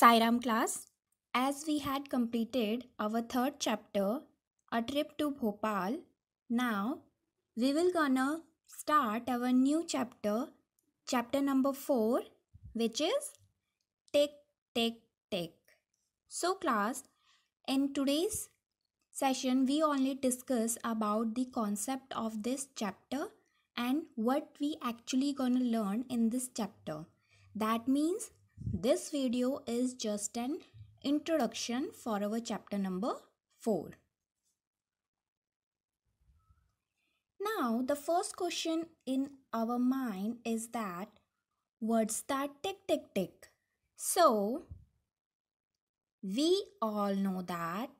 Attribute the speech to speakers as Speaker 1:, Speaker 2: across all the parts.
Speaker 1: Sairam class, as we had completed our third chapter, A Trip to Bhopal, now we will gonna start our new chapter, chapter number 4, which is Tick, Tick, Tick. So class, in today's session, we only discuss about the concept of this chapter and what we actually gonna learn in this chapter. That means this video is just an introduction for our chapter number 4. Now, the first question in our mind is that what's that tick tick tick. So, we all know that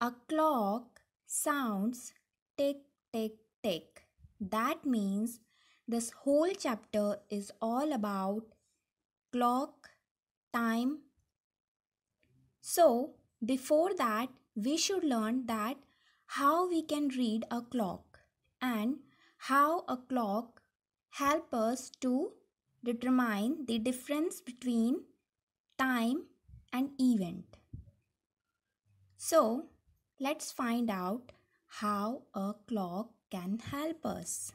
Speaker 1: a clock sounds tick tick tick. That means this whole chapter is all about clock, time. So, before that, we should learn that how we can read a clock and how a clock help us to determine the difference between time and event. So, let's find out how a clock can help us.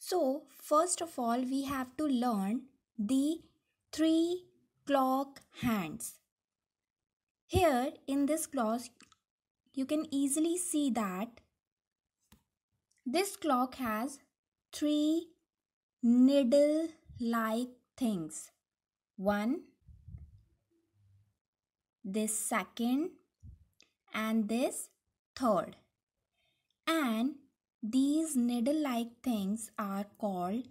Speaker 1: So, first of all, we have to learn the three clock hands. Here in this clause, you can easily see that this clock has three needle like things. One, this second, and this third. And these needle like things are called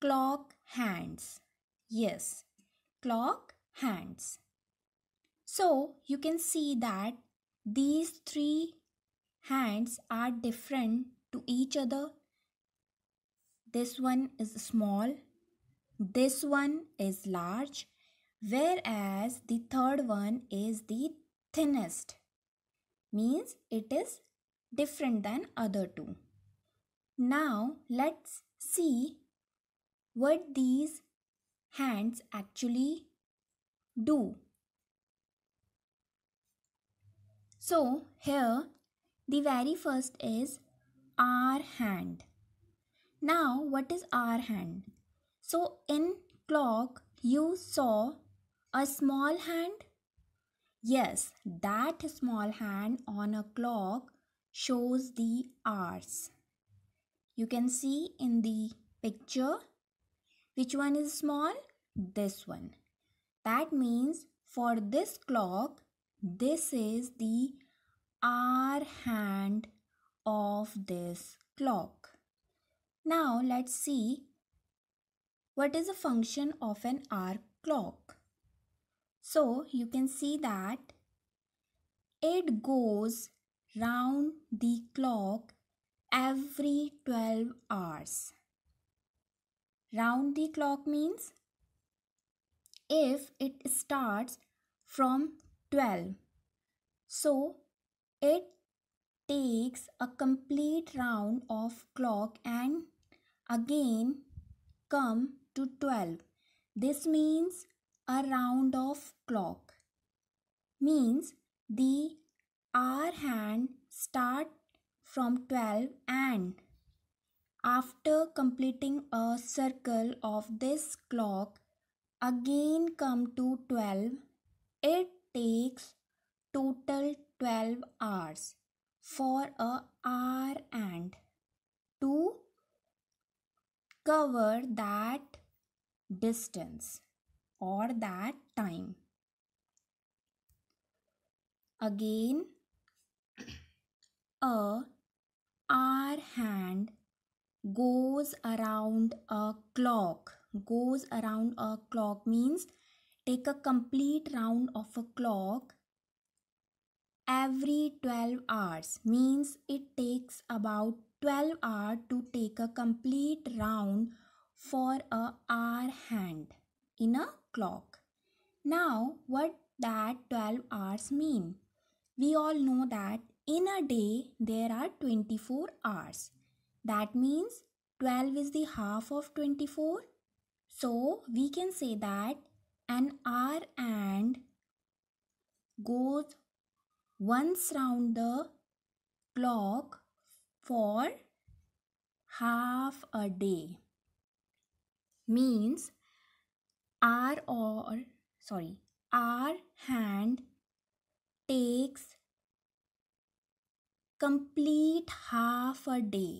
Speaker 1: clock hands. Yes, clock hands. So you can see that these three hands are different to each other. This one is small, this one is large, whereas the third one is the thinnest. Means it is different than other two. Now let's see what these hands actually do. So here the very first is our hand. Now what is our hand? So in clock you saw a small hand. Yes, that small hand on a clock shows the hours. You can see in the picture which one is small? This one. That means for this clock, this is the R hand of this clock. Now let's see what is the function of an R clock. So you can see that it goes round the clock every 12 hours. Round the clock means if it starts from 12. So it takes a complete round of clock and again come to 12. This means a round of clock. Means the hour hand start from 12 and after completing a circle of this clock, again come to 12. It takes total 12 hours for a hour and to cover that distance or that time. Again, a hour hand goes around a clock goes around a clock means take a complete round of a clock every 12 hours means it takes about 12 hour to take a complete round for a hour hand in a clock now what that 12 hours mean we all know that in a day there are 24 hours that means 12 is the half of 24. So we can say that an hour and goes once round the clock for half a day means our or sorry our hand takes complete half a day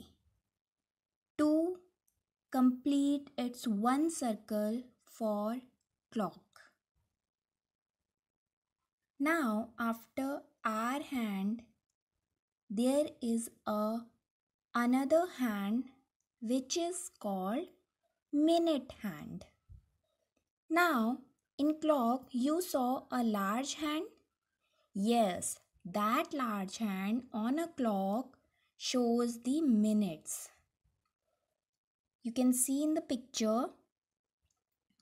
Speaker 1: to complete its one circle for clock. Now, after our hand, there is a another hand which is called minute hand. Now, in clock, you saw a large hand. Yes, that large hand on a clock shows the minutes you can see in the picture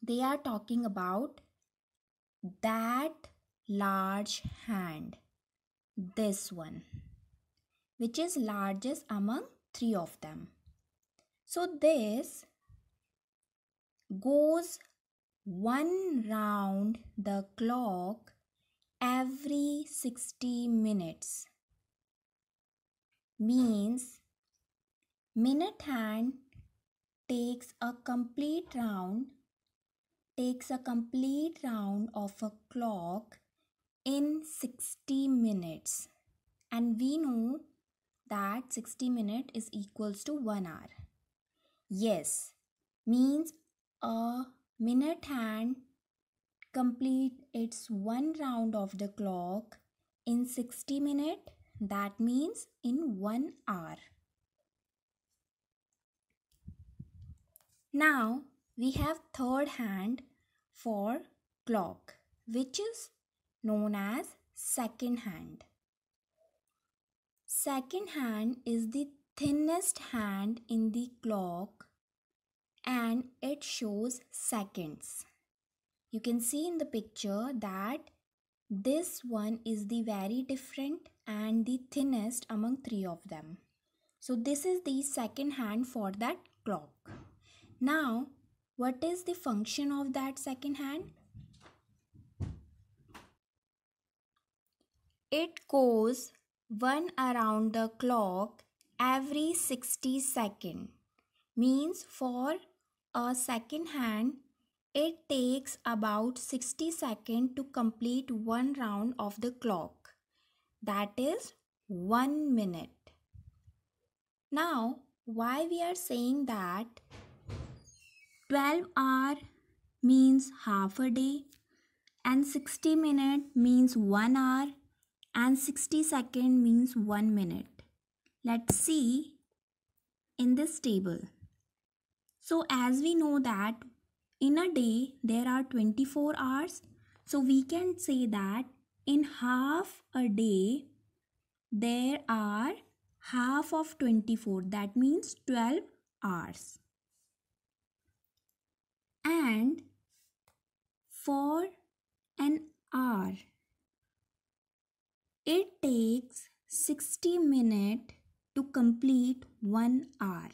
Speaker 1: they are talking about that large hand this one which is largest among three of them so this goes one round the clock every 60 minutes means minute hand takes a complete round takes a complete round of a clock in 60 minutes and we know that 60 minute is equals to 1 hour yes means a minute hand complete its one round of the clock in 60 minute that means in 1 hour Now we have third hand for clock which is known as second hand. Second hand is the thinnest hand in the clock and it shows seconds. You can see in the picture that this one is the very different and the thinnest among three of them. So this is the second hand for that clock. Now, what is the function of that second hand? It goes one around the clock every 60 second. Means for a second hand, it takes about 60 second to complete one round of the clock. That is one minute. Now, why we are saying that 12 hour means half a day and 60 minute means 1 hour and 60 second means 1 minute. Let's see in this table. So as we know that in a day there are 24 hours so we can say that in half a day there are half of 24 that means 12 hours. for an hour. It takes 60 minutes to complete one hour.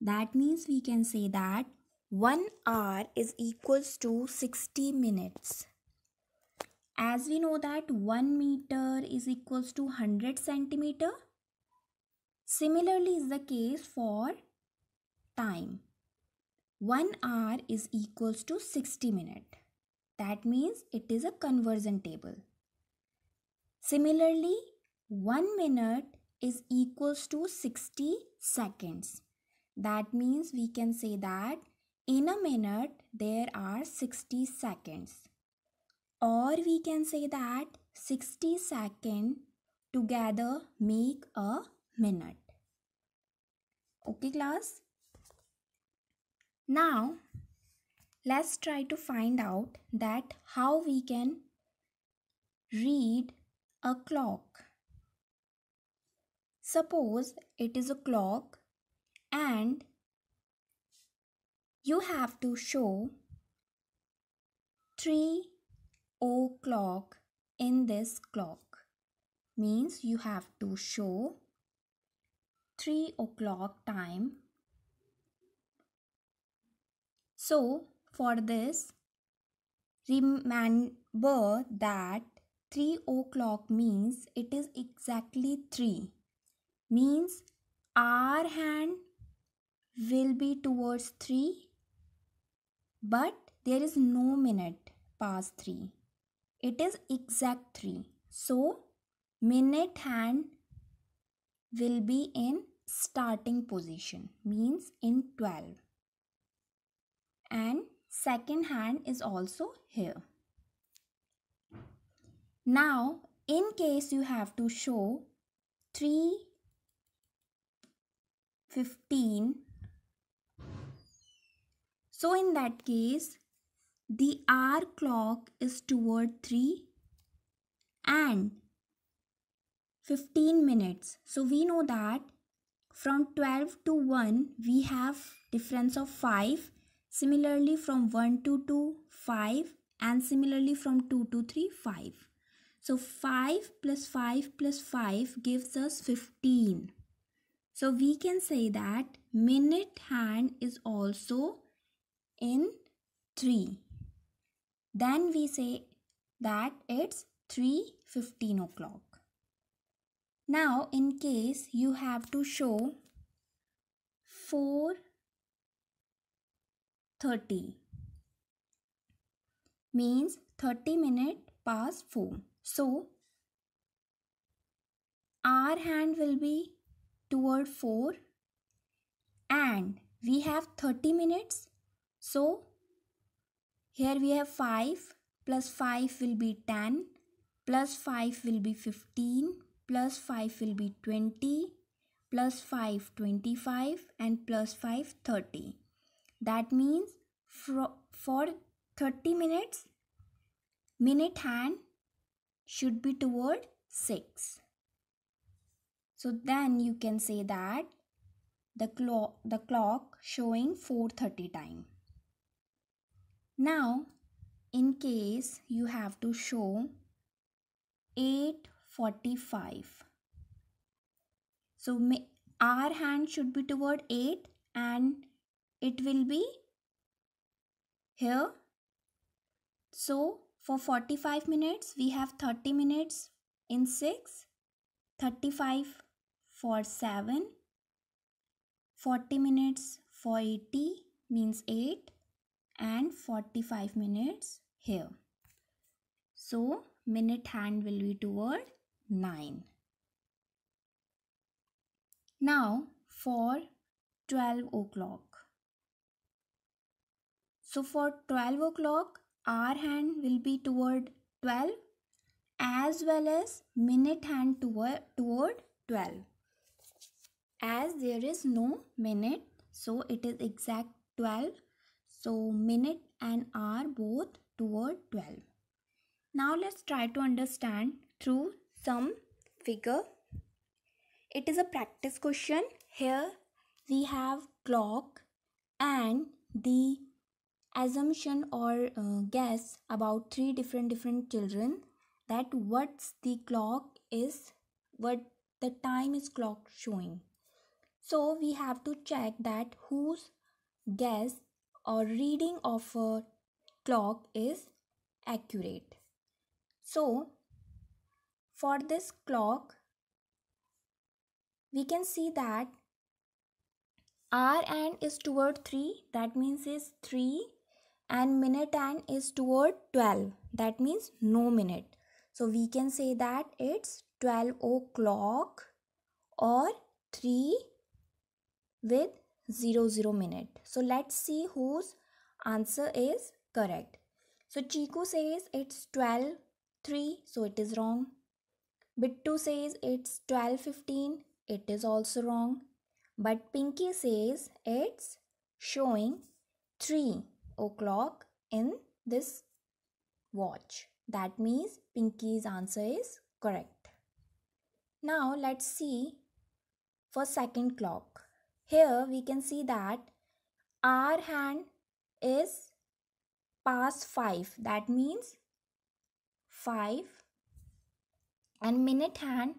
Speaker 1: That means we can say that 1 hour is equals to 60 minutes. As we know that 1 meter is equals to 100 centimeter. Similarly is the case for time. 1 hour is equals to 60 minutes. That means it is a conversion table. Similarly, 1 minute is equals to 60 seconds. That means we can say that in a minute there are 60 seconds. Or we can say that 60 seconds together make a minute. Okay class? Now let's try to find out that how we can read a clock suppose it is a clock and you have to show 3 o'clock in this clock means you have to show 3 o'clock time so for this, remember that 3 o'clock means it is exactly 3. Means our hand will be towards 3 but there is no minute past 3. It is exact 3. So minute hand will be in starting position means in 12 and second hand is also here. Now, in case you have to show 3, 15, so in that case, the hour clock is toward 3 and 15 minutes. So we know that from 12 to 1, we have difference of 5 Similarly from 1 to 2, 5 and similarly from 2 to 3, 5. So 5 plus 5 plus 5 gives us 15. So we can say that minute hand is also in 3. Then we say that it's 3.15 o'clock. Now in case you have to show 4 30 means 30 minute past 4. So our hand will be toward 4 and we have 30 minutes. So here we have 5 plus 5 will be 10 plus 5 will be 15 plus 5 will be 20 plus 5 25 and plus 5 30 that means for, for 30 minutes minute hand should be toward 6 so then you can say that the clock the clock showing 4:30 time now in case you have to show 8:45 so our hand should be toward 8 and it will be here so for 45 minutes we have 30 minutes in 6 35 for 7 40 minutes for 80 means 8 and 45 minutes here so minute hand will be toward 9 now for 12 o'clock so for 12 o'clock, hour hand will be toward 12 as well as minute hand toward, toward 12. As there is no minute, so it is exact 12. So minute and hour both toward 12. Now let's try to understand through some figure. It is a practice question. Here we have clock and the assumption or uh, guess about three different different children that what's the clock is what the time is clock showing so we have to check that whose guess or reading of a clock is accurate so for this clock we can see that r and is toward 3 that means is 3 and minute hand is toward 12 that means no minute so we can say that it's 12 o'clock or 3 with 0 0 minute so let's see whose answer is correct so chiku says it's 12 3 so it is wrong bittu says it's 12 15 it is also wrong but pinky says it's showing 3 o'clock in this watch. That means Pinky's answer is correct. Now let's see for second clock. Here we can see that our hand is past 5. That means 5 and minute hand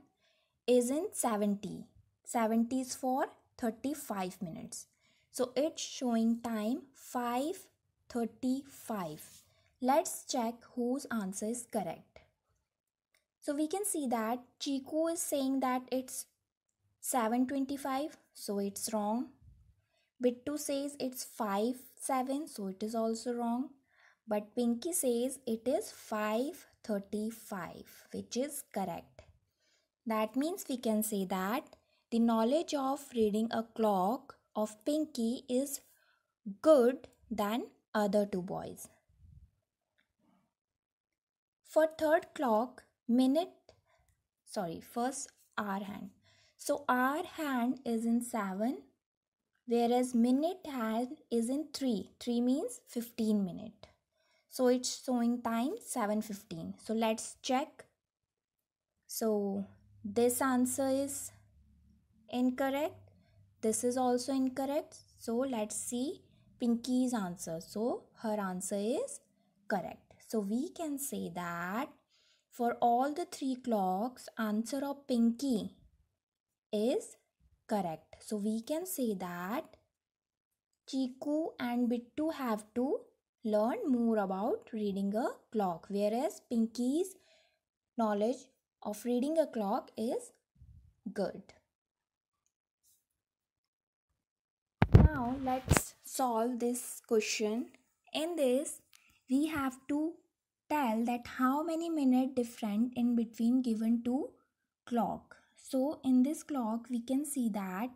Speaker 1: is in 70. 70 is for 35 minutes. So it's showing time 5 35. Let's check whose answer is correct. So we can see that Chiku is saying that it's 725 so it's wrong. Bittu says it's 5 7 so it is also wrong. But Pinky says it is 535 which is correct. That means we can say that the knowledge of reading a clock of Pinky is good than other two boys. For third clock, minute, sorry, first hour hand. So hour hand is in 7, whereas minute hand is in 3. 3 means 15 minute. So it's showing time 7.15. So let's check. So this answer is incorrect. This is also incorrect. So let's see Pinky's answer. So her answer is correct. So we can say that for all the three clocks, answer of Pinky is correct. So we can say that Chiku and Bittu have to learn more about reading a clock, whereas Pinky's knowledge of reading a clock is good. Now let's solve this question. In this, we have to tell that how many minute different in between given two clock. So in this clock, we can see that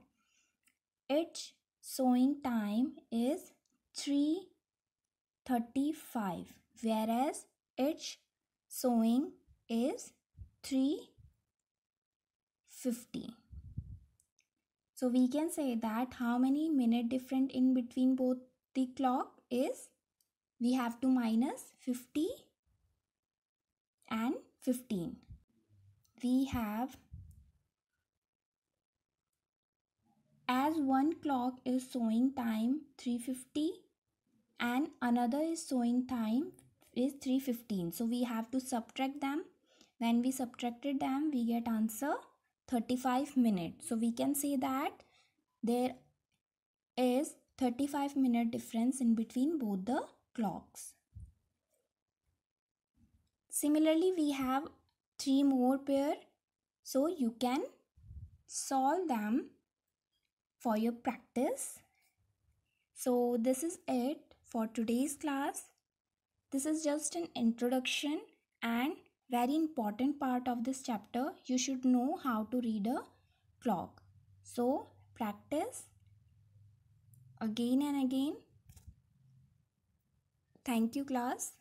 Speaker 1: its sewing time is 3.35 whereas its sewing is 3.50. So we can say that how many minute different in between both the clock is we have to minus 50 and 15. We have as one clock is showing time 350 and another is showing time is 315. So we have to subtract them. When we subtracted them we get answer 35 minutes so we can say that there is 35 minute difference in between both the clocks similarly we have three more pair so you can solve them for your practice so this is it for today's class this is just an introduction and very important part of this chapter you should know how to read a clock so practice again and again thank you class